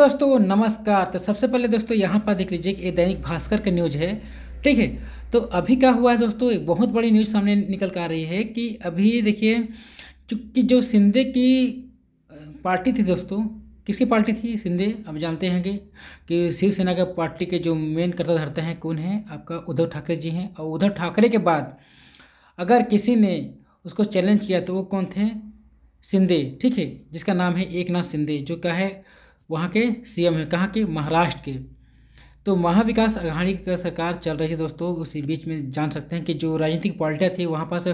दोस्तों नमस्कार तो सबसे पहले दोस्तों यहाँ पर देख लीजिए कि ये दैनिक भास्कर का न्यूज है ठीक है तो अभी क्या हुआ है दोस्तों एक बहुत बड़ी न्यूज़ सामने निकल कर आ रही है कि अभी देखिए चूँकि जो सिंधे की पार्टी थी दोस्तों किसकी पार्टी थी सिंधे अब जानते हैं कि कि शिवसेना के पार्टी के जो मेन कर्ता धरते हैं कौन है आपका उद्धव ठाकरे जी हैं और उद्धव ठाकरे के बाद अगर किसी ने उसको चैलेंज किया तो वो कौन थे सिंधे ठीक है जिसका नाम है एक नाथ सिंधे जो क्या है वहाँ के सीएम हैं कहाँ के महाराष्ट्र के तो महाविकास अघाड़ी का सरकार चल रही है दोस्तों उसी बीच में जान सकते हैं कि जो राजनीतिक पार्टियाँ थी वहाँ पास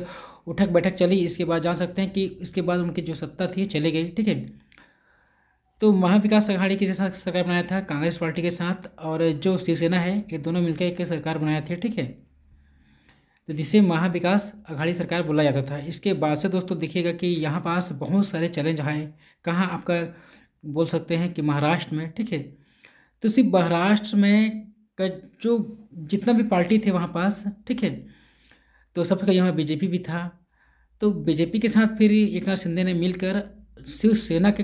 उठक बैठक चली इसके बाद जान सकते हैं कि इसके बाद उनकी जो सत्ता थी चली गई ठीक है तो महाविकास अघाड़ी किसी साथ सरकार बनाया था कांग्रेस पार्टी के साथ और जो शिवसेना है ये दोनों मिलकर एक सरकार बनाया थी ठीक है तो जिसे महाविकास अघाड़ी सरकार बोला जाता था इसके बाद से दोस्तों देखिएगा कि यहाँ पास बहुत सारे चैलेंज आए कहाँ आपका बोल सकते हैं कि महाराष्ट्र में ठीक है तो सिर्फ महाराष्ट्र में का जो जितना भी पार्टी थे वहाँ पास ठीक है तो सबसे पहले यहाँ बीजेपी भी था तो बीजेपी के साथ फिर एक नाथ शिंदे ने मिलकर शिवसेना के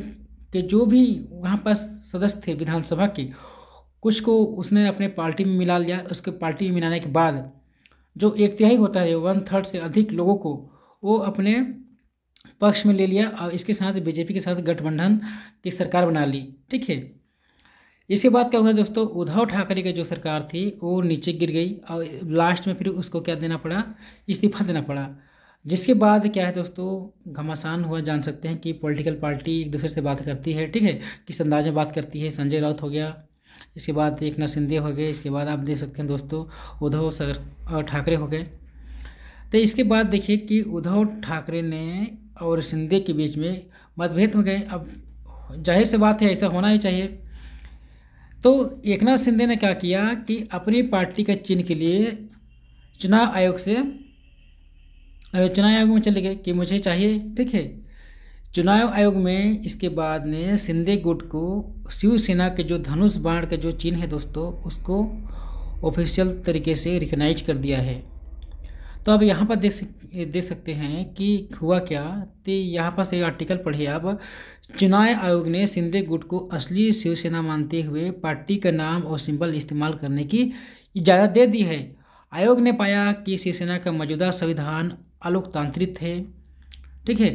के जो भी वहाँ पास सदस्य थे विधानसभा के कुछ को उसने अपने पार्टी में मिला लिया उसके पार्टी में मिलाने के बाद जो एक तिहाई होता है वन थर्ड से अधिक लोगों को वो अपने पक्ष में ले लिया और इसके साथ बीजेपी के साथ गठबंधन की सरकार बना ली ठीक है इसके बाद क्या हुआ दोस्तों उद्धव ठाकरे की जो सरकार थी वो नीचे गिर गई और लास्ट में फिर उसको क्या देना पड़ा इस्तीफा देना पड़ा जिसके बाद क्या है दोस्तों घमासान हुआ जान सकते हैं कि पॉलिटिकल पार्टी एक दूसरे से बात करती है ठीक है किस अंदाज में बात करती है संजय राउत हो गया इसके बाद एक सिंधे हो गए इसके बाद आप देख सकते हैं दोस्तों उद्धव सर ठाकरे हो गए तो इसके बाद देखिए कि उद्धव ठाकरे ने और शिंदे के बीच में मतभेद हो गए अब जाहिर सी बात है ऐसा होना ही चाहिए तो एक शिंदे ने क्या किया कि अपनी पार्टी के चिन्ह के लिए चुनाव आयोग से चुनाव आयोग में चले गए कि मुझे चाहिए ठीक है चुनाव आयोग में इसके बाद ने शिंदे गुट को शिवसेना के जो धनुष बाण का जो चिन्ह है दोस्तों उसको ऑफिशियल तरीके से रिकगनाइज कर दिया है तो अब यहाँ पर देख देख सकते हैं कि हुआ क्या तो यहाँ पर से आर्टिकल पढ़िए आप चुनाव आयोग ने सिंधे गुट को असली शिवसेना मानते हुए पार्टी का नाम और सिंबल इस्तेमाल करने की इजाज़त दे दी है आयोग ने पाया कि शिवसेना का मौजूदा संविधान अलोकतांत्रित है ठीक है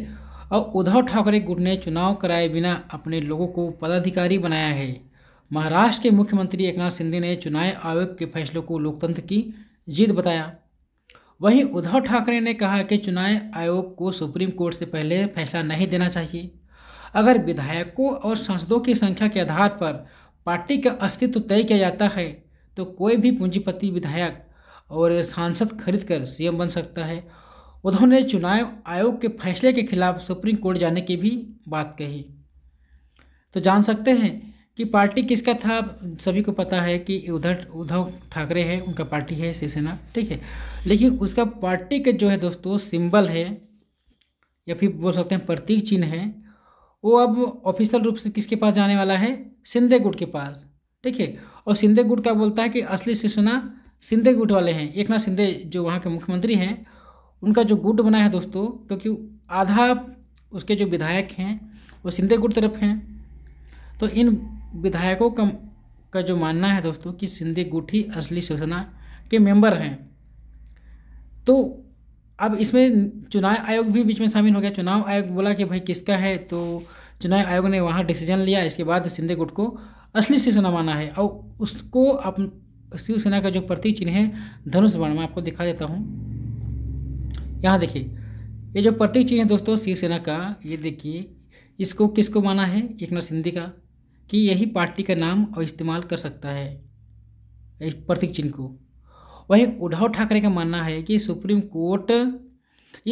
और उद्धव ठाकरे गुट ने चुनाव कराए बिना अपने लोगों को पदाधिकारी बनाया है महाराष्ट्र के मुख्यमंत्री एकनाथ शिंदे ने चुनाव आयोग के फैसलों को लोकतंत्र की जीत बताया वहीं उद्धव ठाकरे ने कहा कि चुनाव आयोग को सुप्रीम कोर्ट से पहले फैसला नहीं देना चाहिए अगर विधायकों और सांसदों की संख्या के आधार पर पार्टी का अस्तित्व तय किया जाता है तो कोई भी पूंजीपति विधायक और सांसद खरीद कर सीएम बन सकता है उन्होंने चुनाव आयोग के फैसले के खिलाफ सुप्रीम कोर्ट जाने की भी बात कही तो जान सकते हैं कि पार्टी किसका था सभी को पता है कि उधर उद्धव ठाकरे हैं उनका पार्टी है शिवसेना ठीक है लेकिन उसका पार्टी के जो है दोस्तों सिंबल है या फिर बोल सकते हैं प्रतीक चिन्ह है वो अब ऑफिशियल रूप से किसके पास जाने वाला है सिंधे गुट के पास ठीक है और सिंधे गुट का बोलता है कि असली शिवसेना सिंधे गुट वाले हैं एक नाथ सिंधे जो वहाँ के मुख्यमंत्री हैं उनका जो गुट बना है दोस्तों क्योंकि आधा उसके जो विधायक हैं वो सिंधे गुट तरफ हैं तो इन विधायकों का का जो मानना है दोस्तों कि सिंधे गुठी असली शिवसेना के मेंबर हैं तो अब इसमें चुनाव आयोग भी बीच में शामिल हो गया चुनाव आयोग बोला कि भाई किसका है तो चुनाव आयोग ने वहाँ डिसीजन लिया इसके बाद सिंधे गुट को असली शिवसेना माना है और उसको अप शिवसेना का जो प्रतीक चिन्ह है धनुष बाण मैं आपको दिखा देता हूँ यहाँ देखिए ये जो प्रतीक चिन्ह है दोस्तों शिवसेना का ये देखिए इसको किसको माना है एक नाथ सिंधी का कि यही पार्टी का नाम और इस्तेमाल कर सकता है इस प्रतीक चिन्ह को वहीं उद्धव ठाकरे का मानना है कि सुप्रीम कोर्ट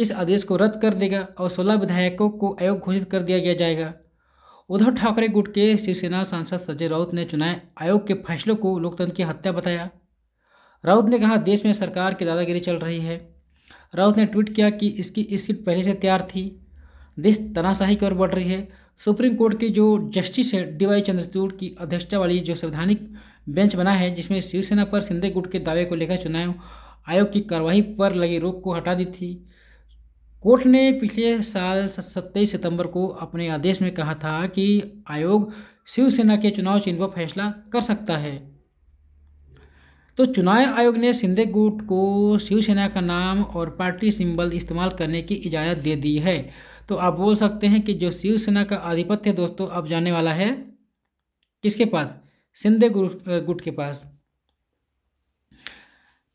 इस आदेश को रद्द कर देगा और सोलह विधायकों को आयोग घोषित कर दिया गया जाएगा उद्धव ठाकरे गुट के शिवसेना सांसद संजय राउत ने चुनाव आयोग के फैसलों को लोकतंत्र की हत्या बताया राउत ने कहा देश में सरकार की दादागिरी चल रही है राउत ने ट्वीट किया कि इसकी स्क्रिप्ट पहले से तैयार थी देश तनाशाही की ओर बढ़ रही है सुप्रीम कोर्ट के जो जस्टिस है डी वाई चंद्रचूड़ की अध्यक्षता वाली जो संवैधानिक बेंच बना है जिसमें शिवसेना पर सिंधे गुट के दावे को लेकर चुनाव आयोग की कार्रवाई पर लगी रोक को हटा दी थी कोर्ट ने पिछले साल सत्ताईस सितंबर को अपने आदेश में कहा था कि आयोग शिवसेना के चुनाव चिन्ह पर फैसला कर सकता है तो चुनाव आयोग ने शिंदे गुट को शिवसेना का नाम और पार्टी सिंबल इस्तेमाल करने की इजाज़त दे दी है तो आप बोल सकते हैं कि जो शिवसेना का आधिपत्य दोस्तों अब जाने वाला है किसके पास शिंदे गुट के पास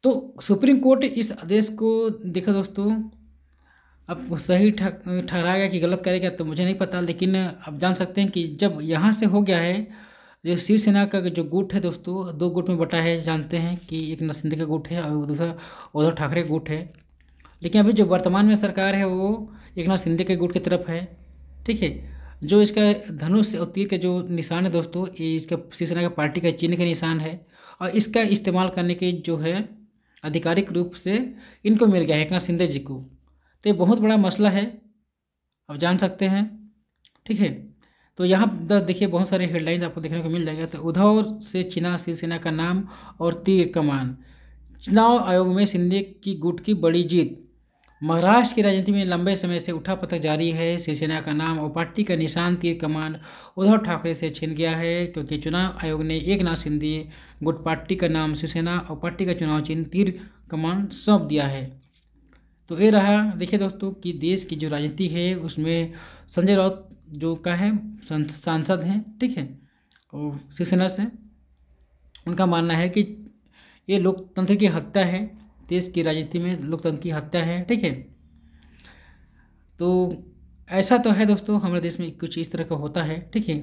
तो सुप्रीम कोर्ट इस आदेश को देखा दोस्तों अब सही ठहराया गया कि गलत करेगा तो मुझे नहीं पता लेकिन आप जान सकते हैं कि जब यहाँ से हो गया है जो शिवसेना का जो गुट है दोस्तों दो गुट में बटा है जानते हैं कि एक नरसिंह का गुट है और दूसरा उद्धव ठाकरे का गुट है लेकिन अभी जो वर्तमान में सरकार है वो एक नाथ सिंधे के गुट की तरफ है ठीक है जो इसका धनुष और तीर के जो निशान है दोस्तों ये इसका शिवसेना का पार्टी का चिन्ह का निशान है और इसका इस्तेमाल करने के जो है आधिकारिक रूप से इनको मिल गया है एक नाथ सिंधे जी को तो ये बहुत बड़ा मसला है आप जान सकते हैं ठीक है तो यहाँ देखिए बहुत सारे हेडलाइन आपको देखने को मिल जाएगा तो उद्धव से चिना शिवसेना का नाम और तीर कमान चुनाव आयोग में शिंदे की गुट की बड़ी जीत महाराष्ट्र की राजनीति में लंबे समय से उठा पथक जारी है शिवसेना का नाम और पार्टी का निशान तीर कमान उद्धव ठाकरे से छिन गया है क्योंकि चुनाव आयोग ने एक नाथ शिंदे गुट पार्टी का नाम शिवसेना और पार्टी का चुनाव चिन्ह तीर कमान सौंप दिया है तो ये रहा देखिए दोस्तों कि देश की जो राजनीति है उसमें संजय राउत जो का है सांसद हैं ठीक है और शिवसेना से उनका मानना है कि ये लोकतंत्र की हत्या है देश की राजनीति में लोकतंत्र की हत्या है ठीक है तो ऐसा तो है दोस्तों हमारे देश में कुछ इस तरह का होता है ठीक है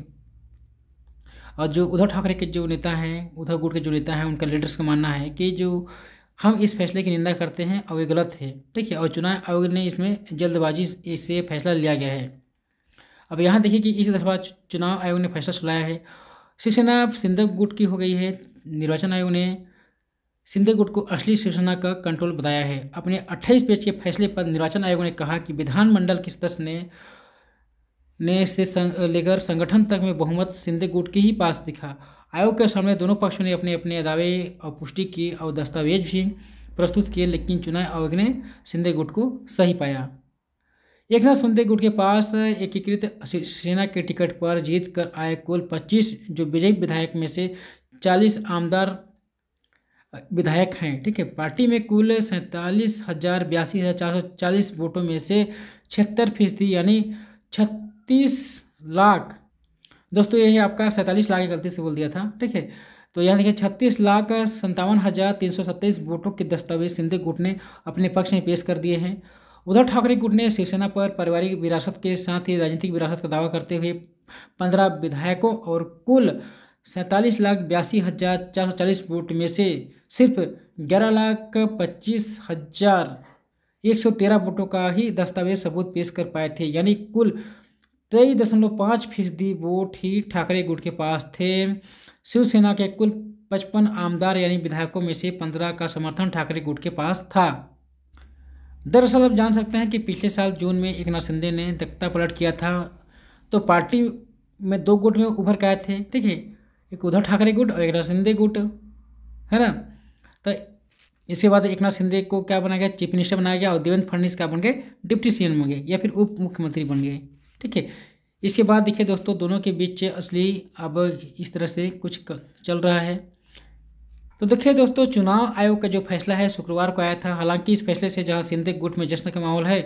और जो उद्धव ठाकरे के जो नेता हैं उद्धव गुट के जो नेता हैं उनका लीडर्स का मानना है कि जो हम इस फैसले की निंदा करते हैं और ये गलत है ठीक है और चुनाव आयोग ने इसमें जल्दबाजी इससे फैसला लिया गया है अब यहाँ देखिए कि इस दफा चुनाव आयोग ने फैसला सुनाया है शिवसेना अब सिंधक गुट की हो गई है निर्वाचन आयोग ने सिंधे गुट को असली शिवसेना का कंट्रोल बताया है अपने 28 पेज के फैसले पर निर्वाचन आयोग ने कहा कि विधानमंडल के सदस्य ने ने से संग, लेकर संगठन तक में बहुमत सिंधे गुट के ही पास दिखा आयोग के सामने दोनों पक्षों ने अपने अपने दावे और पुष्टि की और दस्तावेज भी प्रस्तुत किए लेकिन चुनाव आयोग ने सिंधे गुट को सही पाया एक नाथ सुंदे गुट के पास एकीकृत सेना के टिकट पर जीत कर आए कुल 25 जो विजयी विधायक में से 40 आमदार विधायक हैं ठीक है पार्टी में कुल सैंतालीस हज़ार बयासी हज़ार चार सौ चालीस वोटों में से छिहत्तर फीसदी यानी छत्तीस लाख दोस्तों यही आपका सैंतालीस लाख गलती से बोल दिया था ठीक है तो यहाँ देखिए छत्तीस लाख संतावन हज़ार तीन सौ सत्ताईस वोटों के दस्तावेज सिंधे गुट ने अपने पक्ष में पेश कर दिए हैं उद्धव ठाकरे गुट ने शिवसेना पर पारिवारिक विरासत के साथ ही राजनीतिक विरासत का दावा करते हुए पंद्रह विधायकों और कुल सैंतालीस लाख बयासी हज़ार चार सौ चालीस वोट में से सिर्फ ग्यारह लाख पच्चीस हज़ार एक सौ तेरह वोटों का ही दस्तावेज सबूत पेश कर पाए थे यानी कुल तेईस दशमलव पाँच फीसदी वोट ही ठाकरे गुट के पास थे शिवसेना के कुल पचपन आमदार यानी विधायकों में से पंद्रह का समर्थन ठाकरे गुट के पास था दरअसल आप जान सकते हैं कि पिछले साल जून में एक नाथ शिंदे ने दत्ता पलट किया था तो पार्टी में दो गुट में उभर के आए थे ठीक है एक उद्धव ठाकरे गुट और एक नाथ शिंदे गुट है ना तो इसके बाद एक नाथ शिंदे को क्या बनाया गया चीफ मिनिस्टर बनाया गया और देवेंद्र फड़नवीस क्या बन गए डिप्टी सी बन गए या फिर उप मुख्यमंत्री बन गए ठीक है इसके बाद देखिए दोस्तों दोनों के बीच असली अब इस तरह से कुछ चल रहा है तो देखिए दोस्तों चुनाव आयोग का जो फैसला है शुक्रवार को आया था हालांकि इस फैसले से जहां सिंधे गुट में जश्न का माहौल है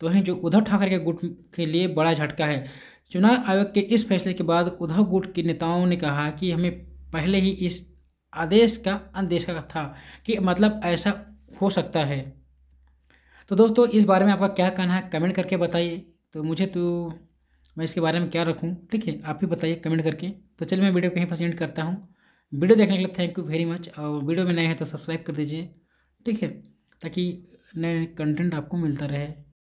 तो वहीं जो उद्धव ठाकरे के गुट के लिए बड़ा झटका है चुनाव आयोग के इस फैसले के बाद उद्धव गुट के नेताओं ने कहा कि हमें पहले ही इस आदेश का अंदेशा था कि मतलब ऐसा हो सकता है तो दोस्तों इस बारे में आपका क्या कहना है कमेंट करके बताइए तो मुझे तो मैं इसके बारे में क्या रखूँ ठीक है आप भी बताइए कमेंट करके तो चलिए मैं वीडियो कहीं पर सेंड करता हूँ वीडियो देखने के लिए थैंक यू वेरी मच और वीडियो में नए हैं तो सब्सक्राइब कर दीजिए ठीक है ताकि नए कंटेंट आपको मिलता रहे